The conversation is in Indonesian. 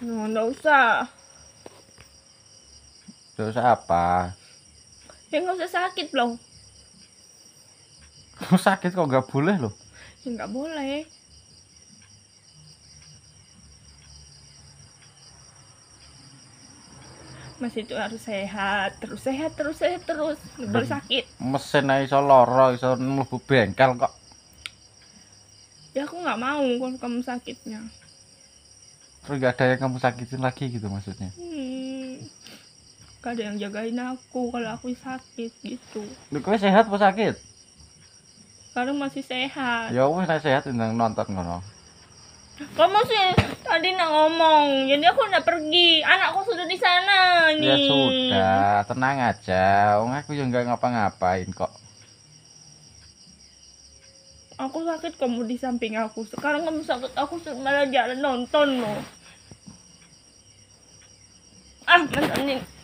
nggak usah terus apa ya nggak usah sakit loh sakit kok nggak boleh loh ya nggak boleh Mas itu harus sehat, terus sehat, terus sehat, terus. Nggak boleh sakit. Mesin aja iso lorok, bisa bengkel kok. Ya aku nggak mau kalau kamu sakitnya terus gak ada yang kamu sakitin lagi gitu maksudnya hmm, gak ada yang jagain aku kalau aku sakit gitu lu kau sehat apa sakit sekarang masih sehat ya wes nah sehat tentang nonton ngono kamu sih tadi nak ngomong jadi aku udah pergi anakku sudah di sana nih ya sudah tenang aja aku juga nggak ngapa-ngapain kok aku sakit kamu di samping aku sekarang kamu sakit aku malah jalan nonton loh ah mas